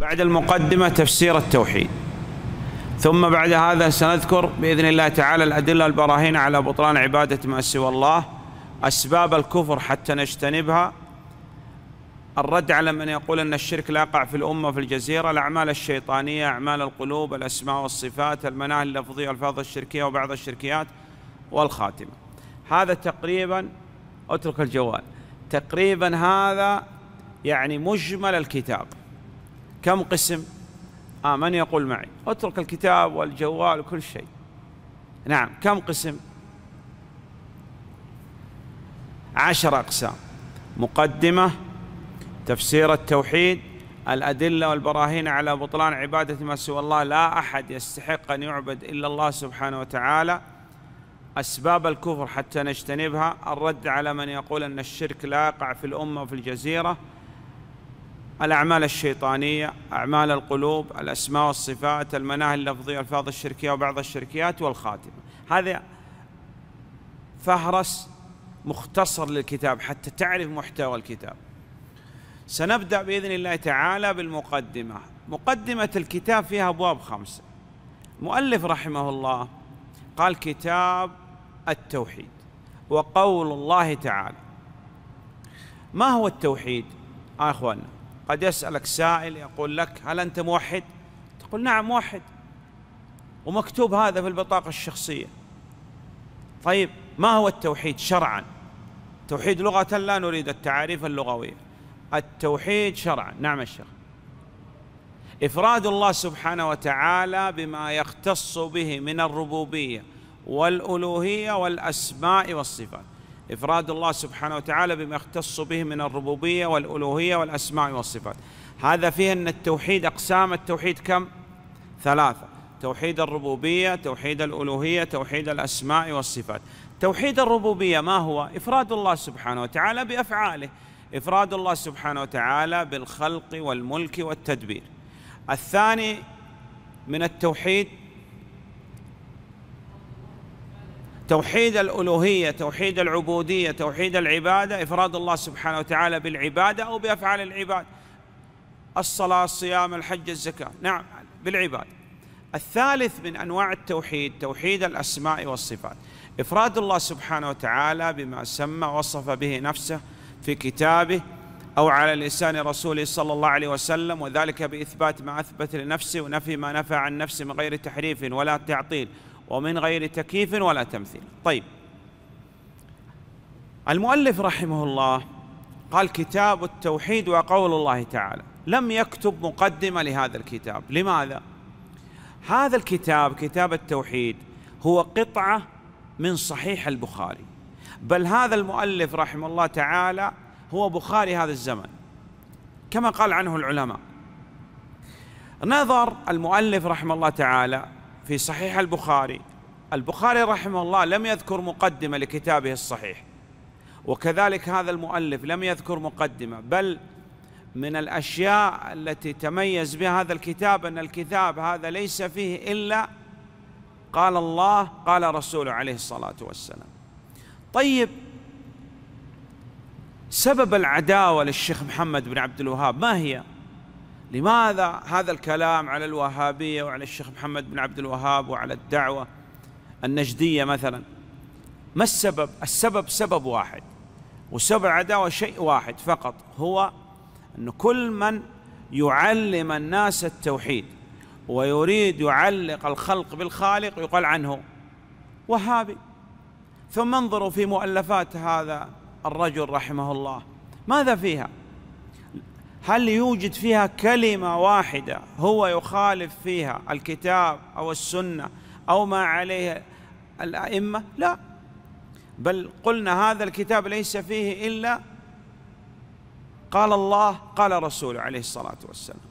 بعد المقدمة تفسير التوحيد ثم بعد هذا سنذكر بإذن الله تعالى الأدلة البراهين على بطلان عبادة ما سوى الله أسباب الكفر حتى نجتنبها الرد على من يقول أن الشرك لا يقع في الأمة في الجزيرة الأعمال الشيطانية أعمال القلوب الأسماء والصفات المناهل اللفظية الفاظ الشركية وبعض الشركيات والخاتمة هذا تقريبا اترك الجوال تقريبا هذا يعني مجمل الكتاب كم قسم آه من يقول معي اترك الكتاب والجوال وكل شيء نعم كم قسم عشر أقسام مقدمة تفسير التوحيد الأدلة والبراهين على بطلان عبادة ما سوى الله لا أحد يستحق أن يعبد إلا الله سبحانه وتعالى أسباب الكفر حتى نجتنبها الرد على من يقول أن الشرك لا يقع في الأمة وفي الجزيرة الأعمال الشيطانية أعمال القلوب الأسماء والصفات المناهي اللفظية الفاظ الشركية وبعض الشركيات والخاتمة هذا فهرس مختصر للكتاب حتى تعرف محتوى الكتاب سنبدأ بإذن الله تعالى بالمقدمة مقدمة الكتاب فيها أبواب خمسة مؤلف رحمه الله قال كتاب التوحيد وقول الله تعالى ما هو التوحيد آه أخواننا قد يسألك سائل يقول لك هل أنت موحد؟ تقول نعم موحد ومكتوب هذا في البطاقة الشخصية طيب ما هو التوحيد شرعا؟ توحيد لغة لا نريد التعاريف اللغوية التوحيد شرعا نعم الشيخ إفراد الله سبحانه وتعالى بما يختص به من الربوبية والألوهية والأسماء والصفات إفراد الله سبحانه وتعالى بما يختص به من الربوبية والألوهية والأسماء والصفات هذا فيه أن التوحيد أقسام التوحيد كم؟ ثلاثة توحيد الربوبية توحيد الألوهية توحيد الأسماء والصفات توحيد الربوبية ما هو؟ إفراد الله سبحانه وتعالى بأفعاله إفراد الله سبحانه وتعالى بالخلق والملك والتدبير الثاني من التوحيد توحيد الألوهية توحيد العبودية توحيد العبادة إفراد الله سبحانه وتعالى بالعبادة أو بأفعال العباد الصلاة الصيام الحج الزكاة نعم بالعباد الثالث من أنواع التوحيد توحيد الأسماء والصفات إفراد الله سبحانه وتعالى بما سمى وصف به نفسه في كتابه أو على لسان رسوله صلى الله عليه وسلم وذلك بإثبات ما أثبت لنفسه ونفي ما نفى عن نفسه من غير تحريف ولا تعطيل ومن غير تكييف ولا تمثيل طيب المؤلف رحمه الله قال كتاب التوحيد وقول الله تعالى لم يكتب مقدمة لهذا الكتاب لماذا؟ هذا الكتاب كتاب التوحيد هو قطعة من صحيح البخاري بل هذا المؤلف رحمه الله تعالى هو بخاري هذا الزمن كما قال عنه العلماء نظر المؤلف رحمه الله تعالى في صحيح البخاري البخاري رحمه الله لم يذكر مقدمة لكتابه الصحيح وكذلك هذا المؤلف لم يذكر مقدمة بل من الأشياء التي تميز بها هذا الكتاب أن الكتاب هذا ليس فيه إلا قال الله قال رسوله عليه الصلاة والسلام طيب سبب العداوة للشيخ محمد بن عبد الوهاب ما هي؟ لماذا هذا الكلام على الوهابية وعلى الشيخ محمد بن عبد الوهاب وعلى الدعوة النجدية مثلا ما السبب؟ السبب سبب واحد وسبب العداوة شيء واحد فقط هو أن كل من يعلم الناس التوحيد ويريد يعلق الخلق بالخالق يقال عنه وهابي ثم انظروا في مؤلفات هذا الرجل رحمه الله ماذا فيها؟ هل يوجد فيها كلمه واحده هو يخالف فيها الكتاب او السنه او ما عليه الائمه لا بل قلنا هذا الكتاب ليس فيه الا قال الله قال رسوله عليه الصلاه والسلام